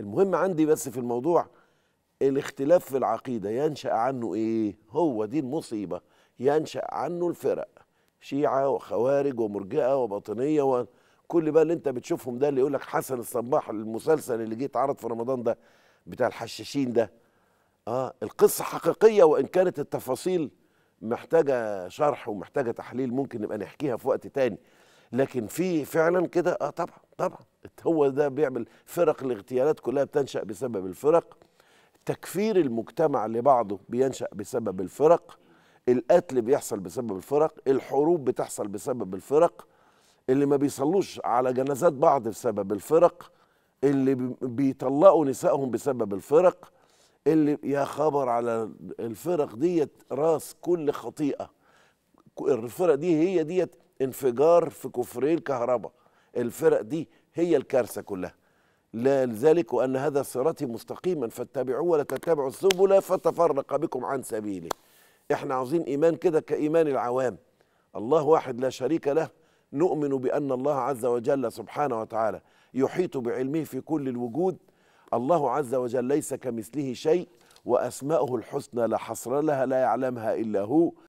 المهم عندي بس في الموضوع الاختلاف في العقيده ينشا عنه ايه هو دي المصيبه ينشا عنه الفرق شيعه وخوارج ومرجئه وباطنيه وكل بقى اللي انت بتشوفهم ده اللي يقول لك حسن الصباح المسلسل اللي جه اتعرض في رمضان ده بتاع الحشاشين ده اه القصه حقيقيه وان كانت التفاصيل محتاجه شرح ومحتاجه تحليل ممكن نبقى نحكيها في وقت تاني لكن في فعلا كده اه طبعا طبعا هو ده بيعمل فرق الاغتيالات كلها بتنشا بسبب الفرق تكفير المجتمع لبعضه بينشا بسبب الفرق القتل بيحصل بسبب الفرق الحروب بتحصل بسبب الفرق اللي ما بيصلوش على جنازات بعض بسبب الفرق اللي بيطلقوا نسائهم بسبب الفرق اللي يا خبر على الفرق ديت راس كل خطيئه الفرق دي هي ديت انفجار في كفري الكهرباء الفرق دي هي الكارثه كلها لذلك وان هذا صراطي مستقيما فاتبعوه ولا تتبعوا السبل فتفرق بكم عن سبيله احنا عاوزين ايمان كده كايمان العوام الله واحد لا شريك له نؤمن بان الله عز وجل سبحانه وتعالى يحيط بعلمه في كل الوجود الله عز وجل ليس كمثله شيء واسماؤه الحسنى لا حصر لها لا يعلمها الا هو